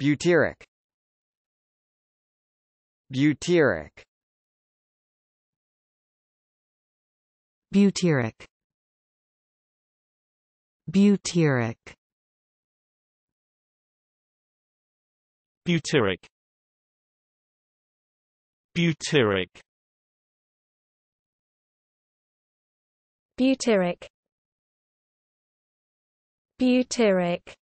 butyric butyric butyric butyric butyric butyric butyric butyric